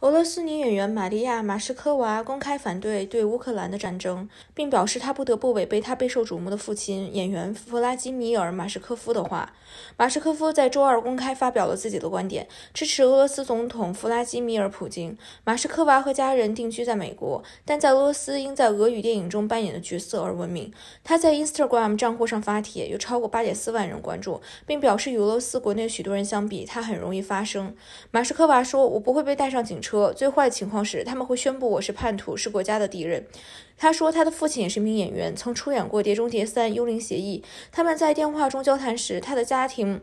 俄罗斯女演员玛利亚·马什科娃公开反对对乌克兰的战争，并表示她不得不违背她备受瞩目的父亲演员弗拉基米尔·马什科夫的话。马什科夫在周二公开发表了自己的观点，支持俄罗斯总统弗拉基米尔·普京。马什科娃和家人定居在美国，但在俄罗斯因在俄语电影中扮演的角色而闻名。他在 Instagram 账户上发帖，有超过8.4万人关注，并表示与俄罗斯国内许多人相比，他很容易发声。马什科娃说：“我不会被带上警车。”车最坏的情况是，他们会宣布我是叛徒，是国家的敌人。他说，他的父亲也是一名演员，曾出演过《碟中谍三》《幽灵协议》。他们在电话中交谈时，他的家庭。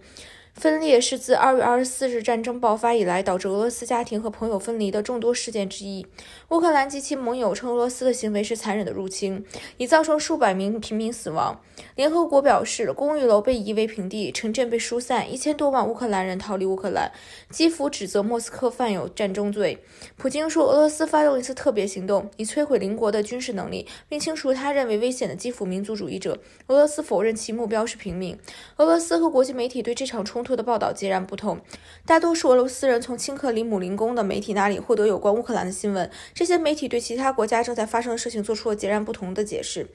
分裂是自二月二十四日战争爆发以来导致俄罗斯家庭和朋友分离的众多事件之一。乌克兰及其盟友称俄罗斯的行为是残忍的入侵，已造成数百名平民死亡。联合国表示，公寓楼被夷为平地，城镇被疏散，一千多万乌克兰人逃离乌克兰。基辅指责莫斯科犯有战争罪。普京说，俄罗斯发动一次特别行动，以摧毁邻国的军事能力，并清除他认为危险的基辅民族主义者。俄罗斯否认其目标是平民。俄罗斯和国际媒体对这场冲。的报道截然不同。大多数俄罗斯人从亲克里姆林宫的媒体那里获得有关乌克兰的新闻，这些媒体对其他国家正在发生的事情做出了截然不同的解释。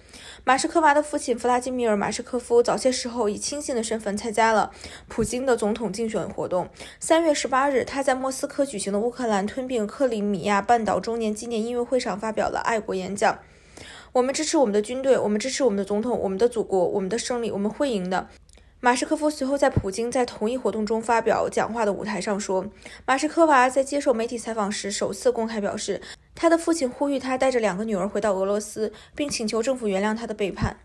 马什科娃的父亲弗拉基米尔·马什科夫早些时候以亲信的身份参加了普京的总统竞选活动。三月十八日，他在莫斯科举行的乌克兰吞并克里米亚半岛周年纪念音乐会上发表了爱国演讲：“我们支持我们的军队，我们支持我们的总统，我们的祖国，我们的胜利，我们会赢的。”马什科夫随后在普京在同一活动中发表讲话的舞台上说，马什科娃在接受媒体采访时首次公开表示，他的父亲呼吁他带着两个女儿回到俄罗斯，并请求政府原谅他的背叛。